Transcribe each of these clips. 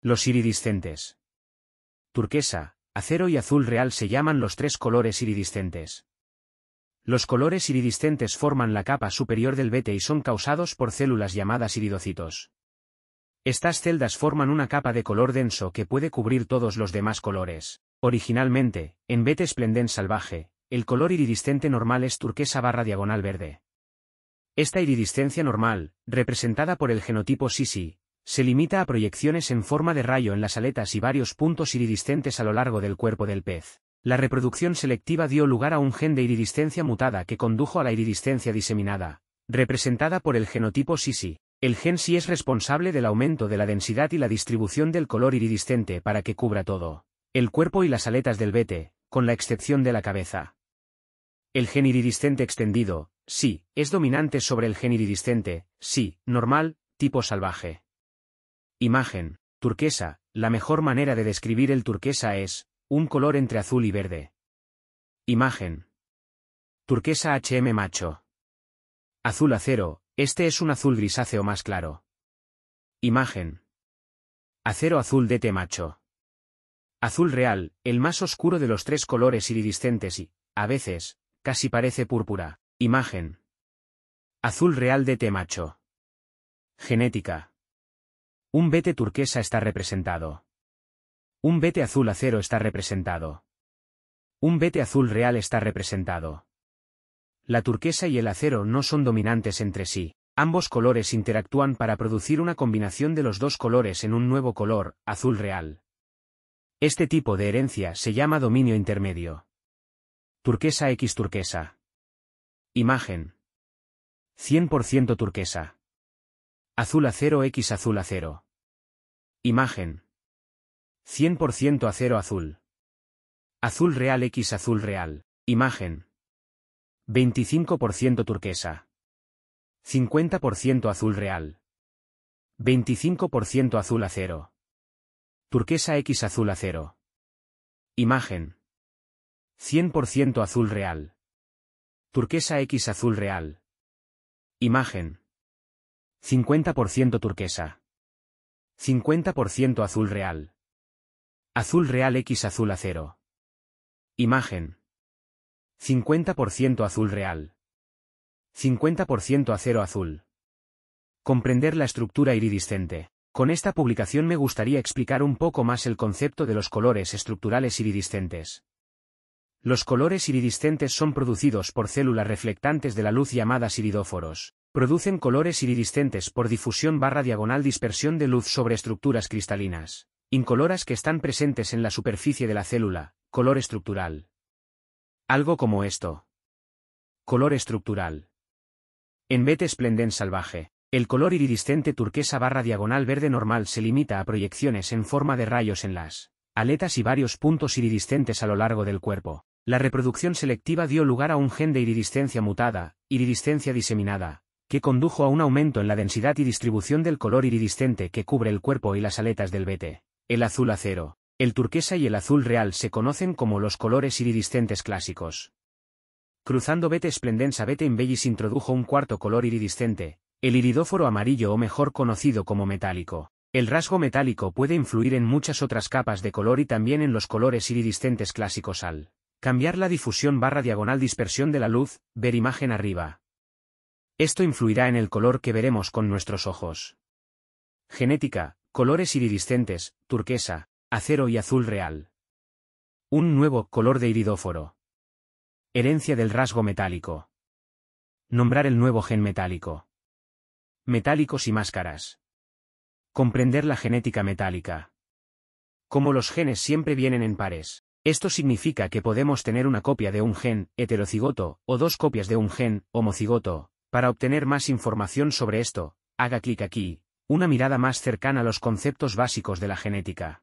Los iridiscentes. Turquesa, acero y azul real se llaman los tres colores iridiscentes. Los colores iridiscentes forman la capa superior del vete y son causados por células llamadas iridocitos. Estas celdas forman una capa de color denso que puede cubrir todos los demás colores. Originalmente, en vete esplendens salvaje, el color iridiscente normal es turquesa barra diagonal verde. Esta iridiscencia normal, representada por el genotipo Sisi, se limita a proyecciones en forma de rayo en las aletas y varios puntos iridiscentes a lo largo del cuerpo del pez. La reproducción selectiva dio lugar a un gen de iridiscencia mutada que condujo a la iridiscencia diseminada, representada por el genotipo Sisi. El gen sí es responsable del aumento de la densidad y la distribución del color iridiscente para que cubra todo, el cuerpo y las aletas del bete, con la excepción de la cabeza. El gen iridiscente extendido, sí, es dominante sobre el gen iridiscente, sí, normal, tipo salvaje. Imagen, turquesa, la mejor manera de describir el turquesa es, un color entre azul y verde. Imagen. Turquesa HM macho. Azul acero, este es un azul grisáceo más claro. Imagen. Acero azul DT macho. Azul real, el más oscuro de los tres colores iridiscentes y, a veces, casi parece púrpura. Imagen. Azul real DT macho. Genética. Un vete turquesa está representado. Un vete azul acero está representado. Un vete azul real está representado. La turquesa y el acero no son dominantes entre sí. Ambos colores interactúan para producir una combinación de los dos colores en un nuevo color, azul real. Este tipo de herencia se llama dominio intermedio. Turquesa X turquesa. Imagen. 100% turquesa. Azul acero X azul acero. Imagen. 100% acero azul. Azul real X azul real. Imagen. 25% turquesa. 50% azul real. 25% azul acero. Turquesa X azul acero. Imagen. 100% azul real. Turquesa X azul real. Imagen. 50% turquesa. 50% azul real. Azul real X azul acero. Imagen. 50% azul real. 50% acero azul. Comprender la estructura iridiscente. Con esta publicación me gustaría explicar un poco más el concepto de los colores estructurales iridiscentes. Los colores iridiscentes son producidos por células reflectantes de la luz llamadas iridóforos, Producen colores iridiscentes por difusión barra diagonal dispersión de luz sobre estructuras cristalinas, incoloras que están presentes en la superficie de la célula, color estructural. Algo como esto. Color estructural. En betesplendens salvaje, el color iridiscente turquesa barra diagonal verde normal se limita a proyecciones en forma de rayos en las aletas y varios puntos iridiscentes a lo largo del cuerpo. La reproducción selectiva dio lugar a un gen de iridiscencia mutada, iridiscencia diseminada, que condujo a un aumento en la densidad y distribución del color iridiscente que cubre el cuerpo y las aletas del bete. El azul acero, el turquesa y el azul real se conocen como los colores iridiscentes clásicos. Cruzando bete esplendensa bete en Bellis introdujo un cuarto color iridiscente, el iridóforo amarillo o mejor conocido como metálico. El rasgo metálico puede influir en muchas otras capas de color y también en los colores iridiscentes clásicos al cambiar la difusión barra diagonal dispersión de la luz, ver imagen arriba. Esto influirá en el color que veremos con nuestros ojos. Genética, colores iridiscentes, turquesa, acero y azul real. Un nuevo color de iridóforo. Herencia del rasgo metálico. Nombrar el nuevo gen metálico. Metálicos y máscaras. Comprender la genética metálica. Como los genes siempre vienen en pares, esto significa que podemos tener una copia de un gen heterocigoto o dos copias de un gen homocigoto, para obtener más información sobre esto, haga clic aquí, una mirada más cercana a los conceptos básicos de la genética.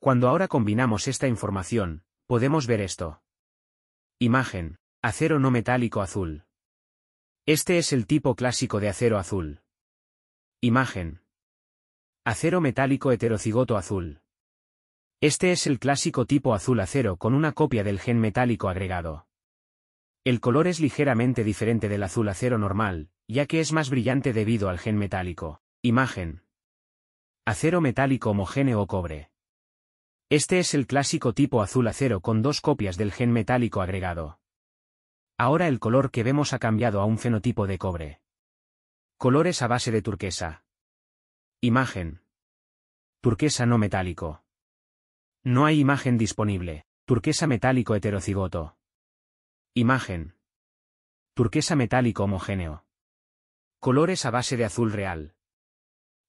Cuando ahora combinamos esta información, podemos ver esto. Imagen, acero no metálico azul. Este es el tipo clásico de acero azul. Imagen. Acero metálico heterocigoto azul. Este es el clásico tipo azul acero con una copia del gen metálico agregado. El color es ligeramente diferente del azul acero normal, ya que es más brillante debido al gen metálico. Imagen. Acero metálico homogéneo o cobre. Este es el clásico tipo azul acero con dos copias del gen metálico agregado. Ahora el color que vemos ha cambiado a un fenotipo de cobre. Colores a base de turquesa. Imagen. Turquesa no metálico. No hay imagen disponible. Turquesa metálico heterocigoto. Imagen. Turquesa metálico homogéneo. Colores a base de azul real.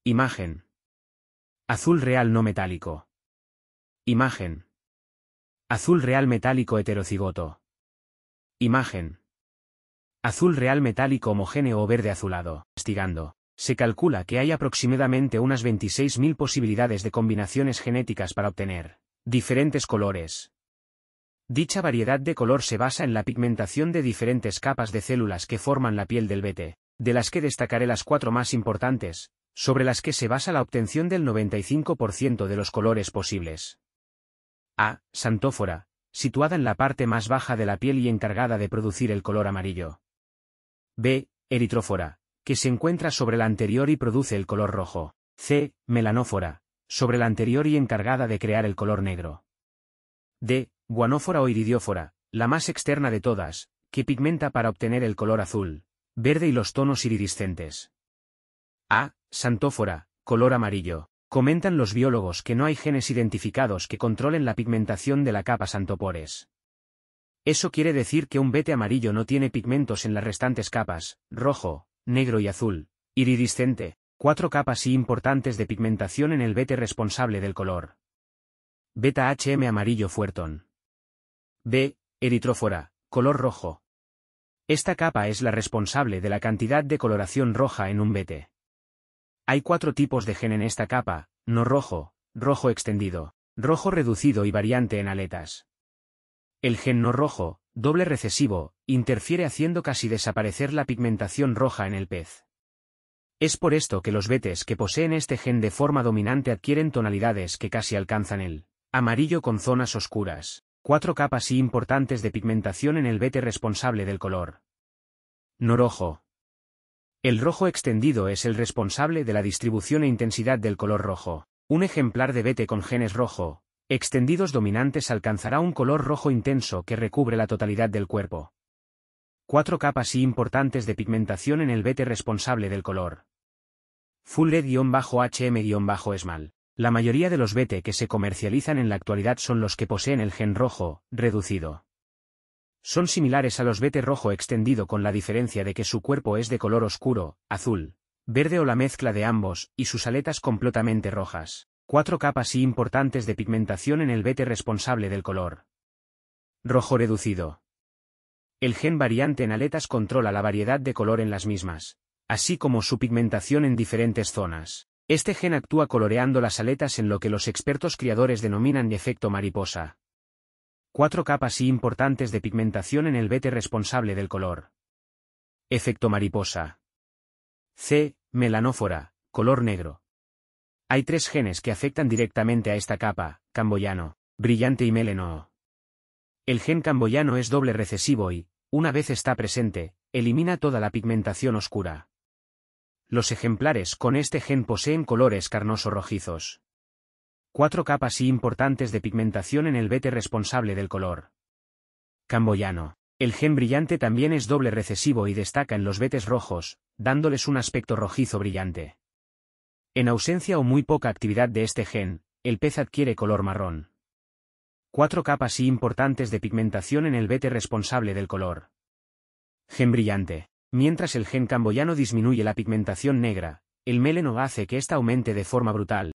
Imagen. Azul real no metálico. Imagen. Azul real metálico heterocigoto. Imagen. Azul real metálico homogéneo o verde azulado. Investigando. Se calcula que hay aproximadamente unas 26.000 posibilidades de combinaciones genéticas para obtener diferentes colores, Dicha variedad de color se basa en la pigmentación de diferentes capas de células que forman la piel del bete, de las que destacaré las cuatro más importantes, sobre las que se basa la obtención del 95% de los colores posibles. A. Santófora, situada en la parte más baja de la piel y encargada de producir el color amarillo. B. Eritrófora, que se encuentra sobre la anterior y produce el color rojo. C. Melanófora, sobre la anterior y encargada de crear el color negro. D guanófora o iridiófora, la más externa de todas, que pigmenta para obtener el color azul, verde y los tonos iridiscentes. A. Santófora, color amarillo. Comentan los biólogos que no hay genes identificados que controlen la pigmentación de la capa santopores. Eso quiere decir que un vete amarillo no tiene pigmentos en las restantes capas, rojo, negro y azul, iridiscente, cuatro capas y importantes de pigmentación en el vete responsable del color. Beta HM amarillo Fuerton. B. Eritrófora, color rojo. Esta capa es la responsable de la cantidad de coloración roja en un bete. Hay cuatro tipos de gen en esta capa, no rojo, rojo extendido, rojo reducido y variante en aletas. El gen no rojo, doble recesivo, interfiere haciendo casi desaparecer la pigmentación roja en el pez. Es por esto que los betes que poseen este gen de forma dominante adquieren tonalidades que casi alcanzan el amarillo con zonas oscuras cuatro capas y importantes de pigmentación en el vete responsable del color. Norojo. El rojo extendido es el responsable de la distribución e intensidad del color rojo. Un ejemplar de vete con genes rojo, extendidos dominantes alcanzará un color rojo intenso que recubre la totalidad del cuerpo. Cuatro capas y importantes de pigmentación en el vete responsable del color. Full LED-HM-Esmal. La mayoría de los bete que se comercializan en la actualidad son los que poseen el gen rojo, reducido. Son similares a los bete rojo extendido con la diferencia de que su cuerpo es de color oscuro, azul, verde o la mezcla de ambos, y sus aletas completamente rojas. Cuatro capas y importantes de pigmentación en el bete responsable del color. Rojo reducido. El gen variante en aletas controla la variedad de color en las mismas, así como su pigmentación en diferentes zonas. Este gen actúa coloreando las aletas en lo que los expertos criadores denominan efecto mariposa. Cuatro capas y importantes de pigmentación en el vete responsable del color. Efecto mariposa. C. Melanófora, color negro. Hay tres genes que afectan directamente a esta capa, camboyano, brillante y meleno. El gen camboyano es doble recesivo y, una vez está presente, elimina toda la pigmentación oscura. Los ejemplares con este gen poseen colores carnoso-rojizos. Cuatro capas y importantes de pigmentación en el vete responsable del color. Camboyano. El gen brillante también es doble recesivo y destaca en los vetes rojos, dándoles un aspecto rojizo brillante. En ausencia o muy poca actividad de este gen, el pez adquiere color marrón. Cuatro capas y importantes de pigmentación en el vete responsable del color. Gen brillante. Mientras el gen camboyano disminuye la pigmentación negra, el meleno hace que ésta aumente de forma brutal,